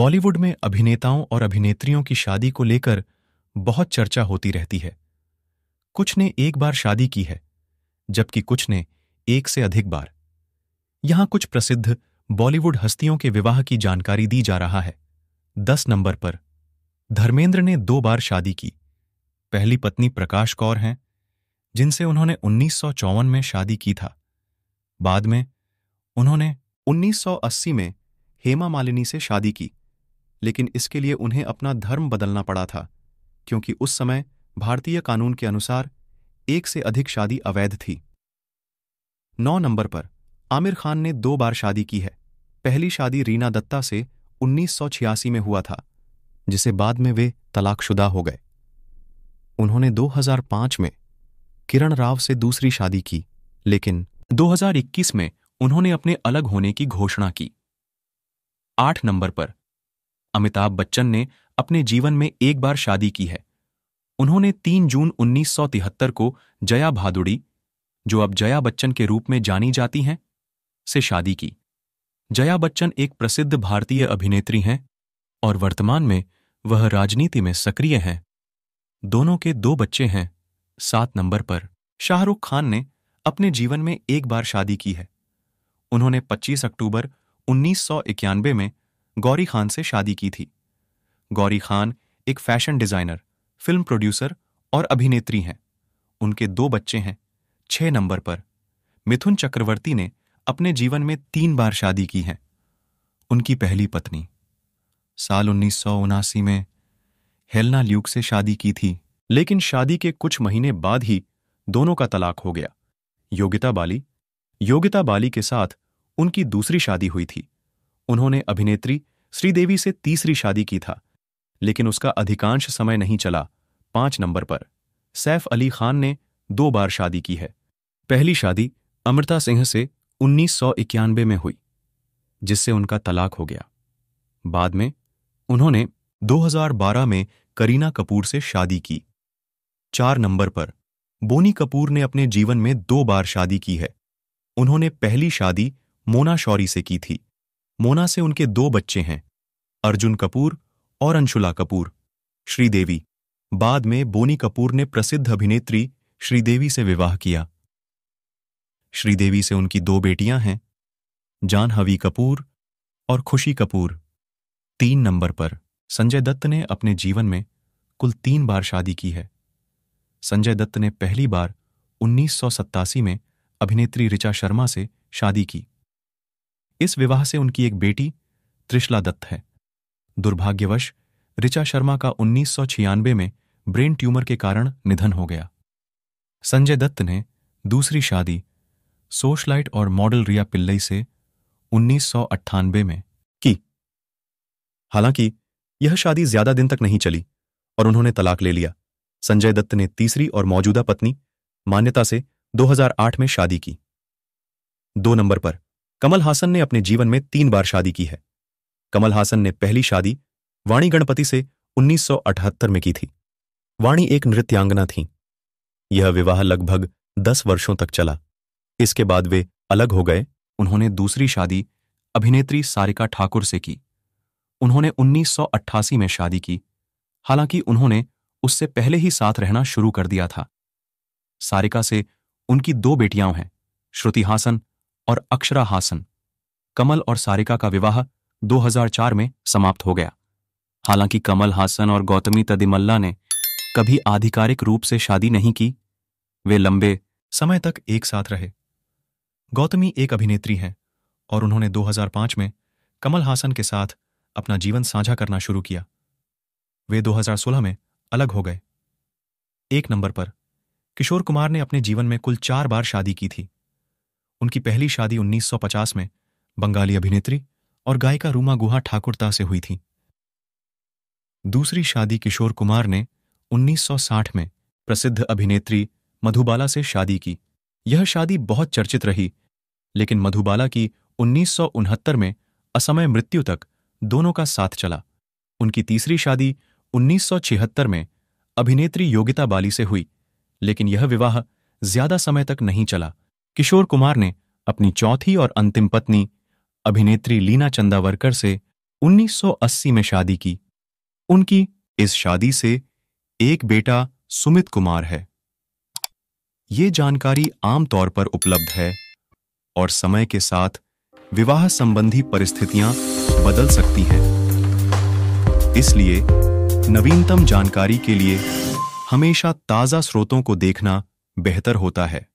बॉलीवुड में अभिनेताओं और अभिनेत्रियों की शादी को लेकर बहुत चर्चा होती रहती है कुछ ने एक बार शादी की है जबकि कुछ ने एक से अधिक बार यहां कुछ प्रसिद्ध बॉलीवुड हस्तियों के विवाह की जानकारी दी जा रहा है दस नंबर पर धर्मेंद्र ने दो बार शादी की पहली पत्नी प्रकाश कौर हैं जिनसे उन्होंने उन्नीस में शादी की था बाद में उन्होंने 1980 में हेमा मालिनी से शादी की लेकिन इसके लिए उन्हें अपना धर्म बदलना पड़ा था क्योंकि उस समय भारतीय कानून के अनुसार एक से अधिक शादी अवैध थी नौ नंबर पर आमिर खान ने दो बार शादी की है पहली शादी रीना दत्ता से उन्नीस में हुआ था जिसे बाद में वे तलाकशुदा हो गए उन्होंने 2005 में किरण राव से दूसरी शादी की लेकिन 2021 में उन्होंने अपने अलग होने की घोषणा की आठ नंबर पर अमिताभ बच्चन ने अपने जीवन में एक बार शादी की है उन्होंने 3 जून उन्नीस को जया भादुड़ी जो अब जया बच्चन के रूप में जानी जाती हैं से शादी की जया बच्चन एक प्रसिद्ध भारतीय अभिनेत्री हैं और वर्तमान में वह राजनीति में सक्रिय हैं दोनों के दो बच्चे हैं सात नंबर पर शाहरुख खान ने अपने जीवन में एक बार शादी की है उन्होंने 25 अक्टूबर उन्नीस में गौरी खान से शादी की थी गौरी खान एक फैशन डिज़ाइनर फिल्म प्रोड्यूसर और अभिनेत्री हैं उनके दो बच्चे हैं छह नंबर पर मिथुन चक्रवर्ती ने अपने जीवन में तीन बार शादी की है उनकी पहली पत्नी साल उन्नीस में हेलना ल्यूक से शादी की थी लेकिन शादी के कुछ महीने बाद ही दोनों का तलाक हो गया योगिता बाली योगिता बाली के साथ उनकी दूसरी शादी हुई थी उन्होंने अभिनेत्री श्रीदेवी से तीसरी शादी की था लेकिन उसका अधिकांश समय नहीं चला पांच नंबर पर सैफ अली खान ने दो बार शादी की है पहली शादी अमृता सिंह से उन्नीस में हुई जिससे उनका तलाक हो गया बाद में उन्होंने 2012 में करीना कपूर से शादी की चार नंबर पर बोनी कपूर ने अपने जीवन में दो बार शादी की है उन्होंने पहली शादी मोना शौरी से की थी मोना से उनके दो बच्चे हैं अर्जुन कपूर और अंशुला कपूर श्रीदेवी बाद में बोनी कपूर ने प्रसिद्ध अभिनेत्री श्रीदेवी से विवाह किया श्रीदेवी से उनकी दो बेटियां हैं जानहवी कपूर और खुशी कपूर तीन नंबर पर संजय दत्त ने अपने जीवन में कुल तीन बार शादी की है संजय दत्त ने पहली बार उन्नीस में अभिनेत्री ऋचा शर्मा से शादी की इस विवाह से उनकी एक बेटी त्रिशला दत्त है दुर्भाग्यवश ऋचा शर्मा का उन्नीस में ब्रेन ट्यूमर के कारण निधन हो गया संजय दत्त ने दूसरी शादी सोशलाइट और मॉडल रिया पिल्लई से उन्नीस में की हालांकि यह शादी ज्यादा दिन तक नहीं चली और उन्होंने तलाक ले लिया संजय दत्त ने तीसरी और मौजूदा पत्नी मान्यता से 2008 में शादी की दो नंबर पर कमल हासन ने अपने जीवन में तीन बार शादी की है कमल हासन ने पहली शादी वाणी गणपति से 1978 में की थी वाणी एक नृत्यांगना थी यह विवाह लगभग दस वर्षों तक चला इसके बाद वे अलग हो गए उन्होंने दूसरी शादी अभिनेत्री सारिका ठाकुर से की उन्होंने 1988 में शादी की हालांकि उन्होंने उससे पहले ही साथ रहना शुरू कर दिया था सारिका से उनकी दो बेटियां हैं श्रुति हासन और अक्षरा हासन कमल और सारिका का विवाह 2004 में समाप्त हो गया हालांकि कमल हासन और गौतमी तदिमल्ला ने कभी आधिकारिक रूप से शादी नहीं की वे लंबे समय तक एक साथ रहे गौतमी एक अभिनेत्री हैं और उन्होंने 2005 में कमल हासन के साथ अपना जीवन साझा करना शुरू किया वे 2016 में अलग हो गए एक नंबर पर किशोर कुमार ने अपने जीवन में कुल चार बार शादी की थी उनकी पहली शादी 1950 में बंगाली अभिनेत्री और गायिका रूमा गुहा ठाकुरता से हुई थी दूसरी शादी किशोर कुमार ने 1960 में प्रसिद्ध अभिनेत्री मधुबाला से शादी की यह शादी बहुत चर्चित रही लेकिन मधुबाला की उन्नीस में असमय मृत्यु तक दोनों का साथ चला उनकी तीसरी शादी 1976 में अभिनेत्री योगिता बाली से हुई लेकिन यह विवाह ज्यादा समय तक नहीं चला किशोर कुमार ने अपनी चौथी और अंतिम पत्नी अभिनेत्री लीना चंदावरकर से 1980 में शादी की उनकी इस शादी से एक बेटा सुमित कुमार है ये जानकारी आमतौर पर उपलब्ध है और समय के साथ विवाह संबंधी परिस्थितियां बदल सकती हैं इसलिए नवीनतम जानकारी के लिए हमेशा ताज़ा स्रोतों को देखना बेहतर होता है